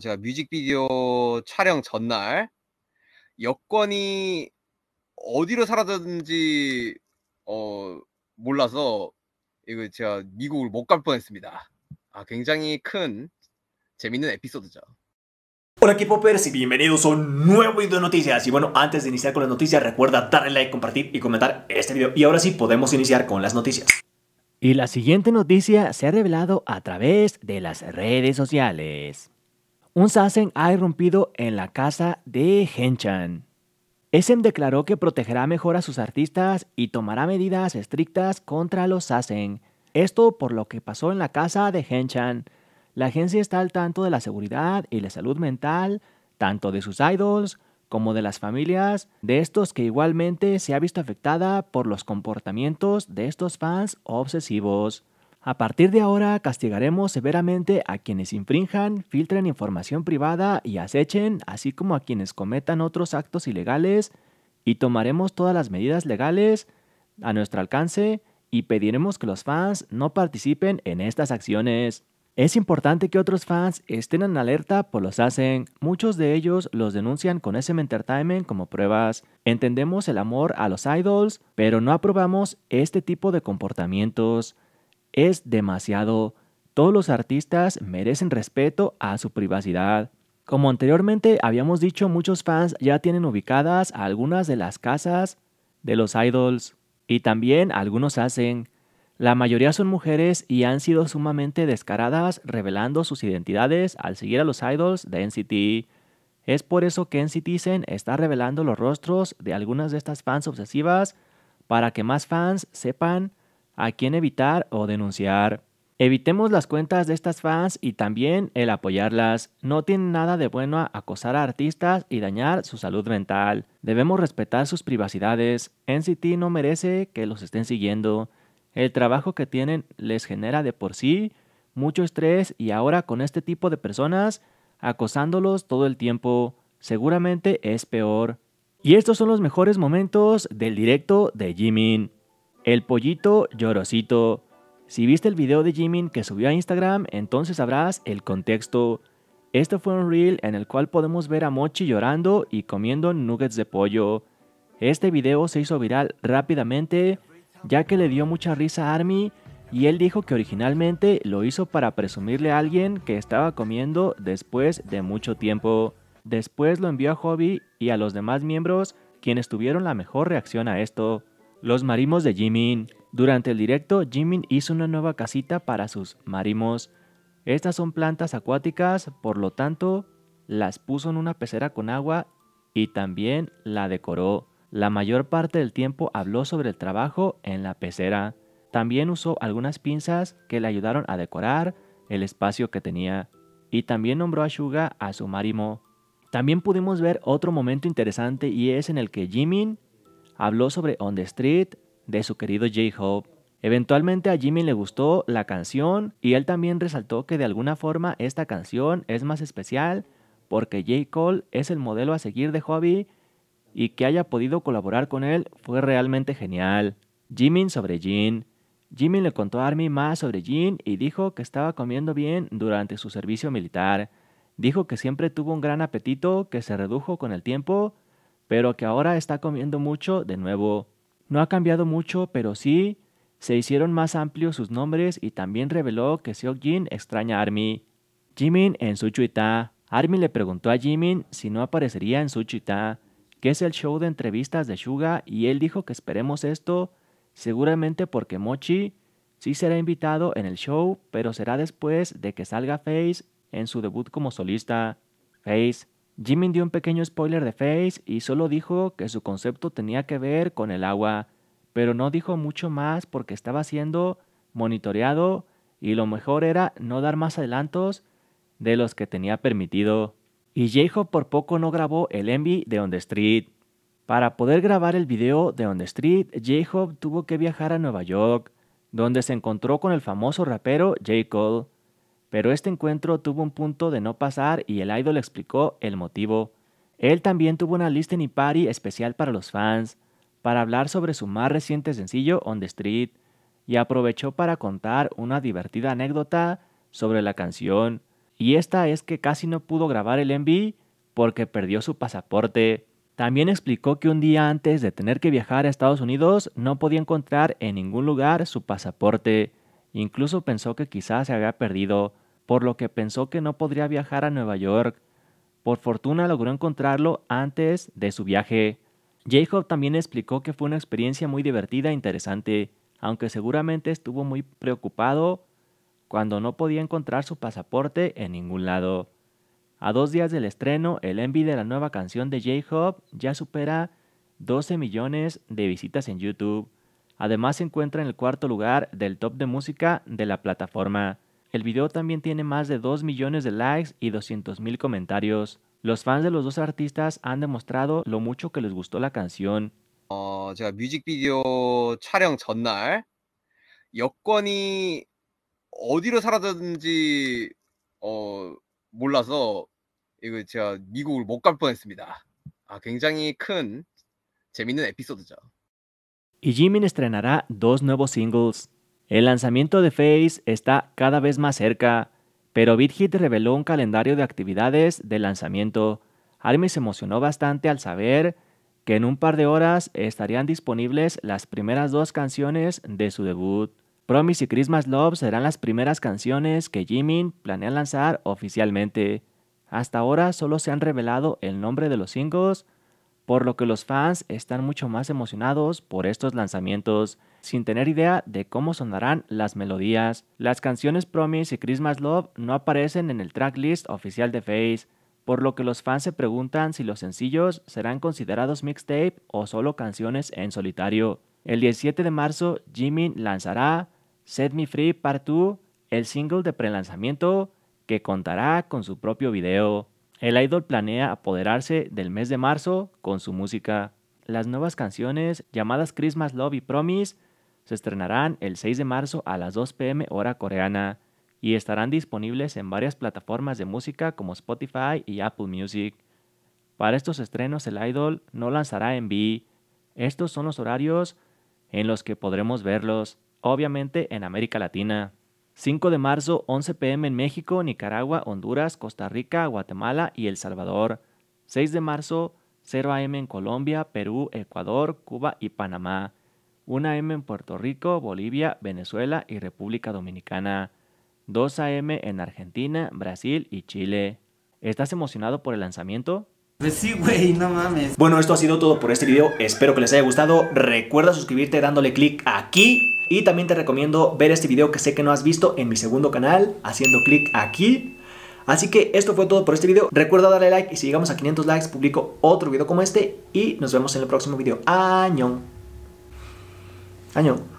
제가 뮤직비디오 촬영 전날 여권이 어디로 사라졌는지 어, 몰라서 이거 제가 미국을 아, 굉장히 큰 에피소드죠. Hola equipo Pérez y bienvenidos a un nuevo video de noticias Y bueno, antes de iniciar con las noticias recuerda darle like, compartir y comentar este video Y ahora sí, podemos iniciar con las noticias Y la siguiente noticia se ha revelado a través de las redes sociales un sasen ha irrumpido en la casa de Henchan. Essen declaró que protegerá mejor a sus artistas y tomará medidas estrictas contra los sasen. Esto por lo que pasó en la casa de Henchan. La agencia está al tanto de la seguridad y la salud mental, tanto de sus idols como de las familias de estos que igualmente se ha visto afectada por los comportamientos de estos fans obsesivos. A partir de ahora castigaremos severamente a quienes infrinjan, filtren información privada y acechen, así como a quienes cometan otros actos ilegales, y tomaremos todas las medidas legales a nuestro alcance y pediremos que los fans no participen en estas acciones. Es importante que otros fans estén en alerta por los hacen. Muchos de ellos los denuncian con SM Entertainment como pruebas. Entendemos el amor a los idols, pero no aprobamos este tipo de comportamientos es demasiado. Todos los artistas merecen respeto a su privacidad. Como anteriormente habíamos dicho, muchos fans ya tienen ubicadas algunas de las casas de los idols y también algunos hacen. La mayoría son mujeres y han sido sumamente descaradas revelando sus identidades al seguir a los idols de NCT. Es por eso que NCTzen está revelando los rostros de algunas de estas fans obsesivas para que más fans sepan a quién evitar o denunciar. Evitemos las cuentas de estas fans y también el apoyarlas. No tiene nada de bueno acosar a artistas y dañar su salud mental. Debemos respetar sus privacidades. NCT no merece que los estén siguiendo. El trabajo que tienen les genera de por sí mucho estrés y ahora con este tipo de personas acosándolos todo el tiempo seguramente es peor. Y estos son los mejores momentos del directo de Jimin. El pollito llorosito. Si viste el video de Jimin que subió a Instagram, entonces sabrás el contexto. Este fue un reel en el cual podemos ver a Mochi llorando y comiendo nuggets de pollo. Este video se hizo viral rápidamente, ya que le dio mucha risa a Army y él dijo que originalmente lo hizo para presumirle a alguien que estaba comiendo después de mucho tiempo. Después lo envió a Hobby y a los demás miembros, quienes tuvieron la mejor reacción a esto. Los marimos de Jimin. Durante el directo, Jimin hizo una nueva casita para sus marimos. Estas son plantas acuáticas, por lo tanto, las puso en una pecera con agua y también la decoró. La mayor parte del tiempo habló sobre el trabajo en la pecera. También usó algunas pinzas que le ayudaron a decorar el espacio que tenía. Y también nombró a a su marimo. También pudimos ver otro momento interesante y es en el que Jimin Habló sobre On the Street de su querido J-Hope. Eventualmente a Jimmy le gustó la canción y él también resaltó que de alguna forma esta canción es más especial porque J. Cole es el modelo a seguir de Hobby y que haya podido colaborar con él fue realmente genial. Jimmy sobre Jin. Jimmy le contó a Army más sobre Jin y dijo que estaba comiendo bien durante su servicio militar. Dijo que siempre tuvo un gran apetito que se redujo con el tiempo pero que ahora está comiendo mucho de nuevo. No ha cambiado mucho, pero sí se hicieron más amplios sus nombres y también reveló que Seokjin extraña a Army. Jimin en chuita Army le preguntó a Jimin si no aparecería en Suchuita, que es el show de entrevistas de Suga, y él dijo que esperemos esto, seguramente porque Mochi sí será invitado en el show, pero será después de que salga Face en su debut como solista. Face Jimin dio un pequeño spoiler de Face y solo dijo que su concepto tenía que ver con el agua, pero no dijo mucho más porque estaba siendo monitoreado y lo mejor era no dar más adelantos de los que tenía permitido. Y j por poco no grabó el envy de On The Street. Para poder grabar el video de On The Street, j tuvo que viajar a Nueva York, donde se encontró con el famoso rapero J. Cole. Pero este encuentro tuvo un punto de no pasar y el idol explicó el motivo. Él también tuvo una lista en party especial para los fans, para hablar sobre su más reciente sencillo On the Street, y aprovechó para contar una divertida anécdota sobre la canción, y esta es que casi no pudo grabar el MV porque perdió su pasaporte. También explicó que un día antes de tener que viajar a Estados Unidos no podía encontrar en ningún lugar su pasaporte. Incluso pensó que quizás se había perdido, por lo que pensó que no podría viajar a Nueva York. Por fortuna logró encontrarlo antes de su viaje. Jacob también explicó que fue una experiencia muy divertida e interesante, aunque seguramente estuvo muy preocupado cuando no podía encontrar su pasaporte en ningún lado. A dos días del estreno, el envy de la nueva canción de j Hop ya supera 12 millones de visitas en YouTube. Además se encuentra en el cuarto lugar del top de música de la plataforma. El video también tiene más de 2 millones de likes y 200 mil comentarios. Los fans de los dos artistas han demostrado lo mucho que les gustó la canción. Y Jimin estrenará dos nuevos singles. El lanzamiento de Face está cada vez más cerca, pero Hit reveló un calendario de actividades de lanzamiento. Army se emocionó bastante al saber que en un par de horas estarían disponibles las primeras dos canciones de su debut. Promise y Christmas Love serán las primeras canciones que Jimin planea lanzar oficialmente. Hasta ahora solo se han revelado el nombre de los singles por lo que los fans están mucho más emocionados por estos lanzamientos, sin tener idea de cómo sonarán las melodías. Las canciones Promise y Christmas Love no aparecen en el tracklist oficial de Face, por lo que los fans se preguntan si los sencillos serán considerados mixtape o solo canciones en solitario. El 17 de marzo, Jimmy lanzará Set Me Free Part 2, el single de prelanzamiento, que contará con su propio video. El idol planea apoderarse del mes de marzo con su música. Las nuevas canciones llamadas Christmas Love y Promise se estrenarán el 6 de marzo a las 2 pm hora coreana y estarán disponibles en varias plataformas de música como Spotify y Apple Music. Para estos estrenos el idol no lanzará en B. Estos son los horarios en los que podremos verlos, obviamente en América Latina. 5 de marzo, 11 pm en México, Nicaragua, Honduras, Costa Rica, Guatemala y El Salvador. 6 de marzo, 0 am en Colombia, Perú, Ecuador, Cuba y Panamá. 1 am en Puerto Rico, Bolivia, Venezuela y República Dominicana. 2 am en Argentina, Brasil y Chile. ¿Estás emocionado por el lanzamiento? Pues sí, güey, no mames. Bueno, esto ha sido todo por este video. Espero que les haya gustado. Recuerda suscribirte dándole click aquí y también te recomiendo ver este video que sé que no has visto en mi segundo canal, haciendo clic aquí. Así que esto fue todo por este video. Recuerda darle like y si llegamos a 500 likes publico otro video como este y nos vemos en el próximo video. Año. Año.